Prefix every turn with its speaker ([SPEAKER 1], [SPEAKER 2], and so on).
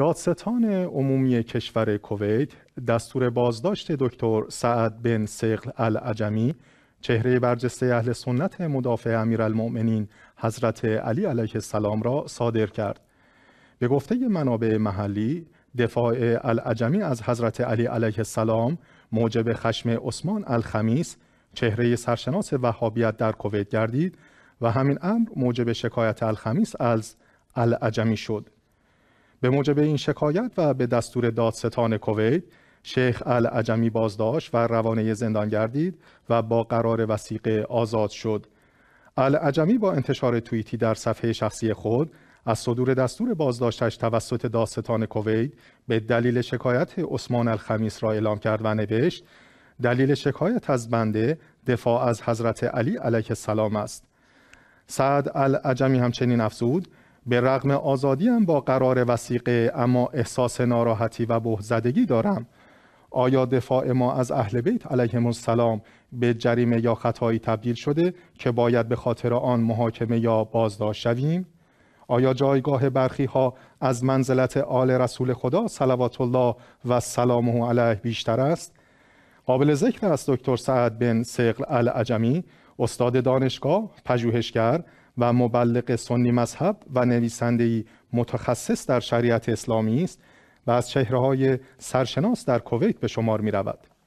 [SPEAKER 1] دادستان عمومی کشور کویت دستور بازداشت دکتر سعد بن سقل العجمی چهره برجسته اهل سنت مدافع امیرالمؤمنین حضرت علی علیه السلام را صادر کرد به گفته منابع محلی دفاع العجمی از حضرت علی علیه السلام موجب خشم عثمان الخمیس چهره سرشناس وهابیت در کویت گردید و همین امر موجب شکایت الخمیس از العجمی شد به موجب این شکایت و به دستور دادستان کویت شیخ العجمی بازداشت و روانه زندان گردید و با قرار وسیقه آزاد شد العجمی با انتشار توییتی در صفحه شخصی خود از صدور دستور بازداشتش توسط دادستان کویت به دلیل شکایت عثمان الخمیس را اعلام کرد و نوشت دلیل شکایت از بنده دفاع از حضرت علی علیه السلام است سعد العجمی همچنین افزود به رغم آزادیم با قرار وسیقه اما احساس ناراحتی و بهزدگی دارم آیا دفاع ما از اهل بیت علیهم السلام به جریمه یا خطایی تبدیل شده که باید به خاطر آن محاکمه یا بازداشت شویم آیا جایگاه برخی ها از منزلت آل رسول خدا صلوات الله و سلامه علیه بیشتر است قابل ذکر است دکتر سعد بن سقل العجمی استاد دانشگاه پژوهشگر و مبلغ سنی مذهب و نویسندهی متخصص در شریعت اسلامی است و از چهره های سرشناس در کویت به شمار می رود.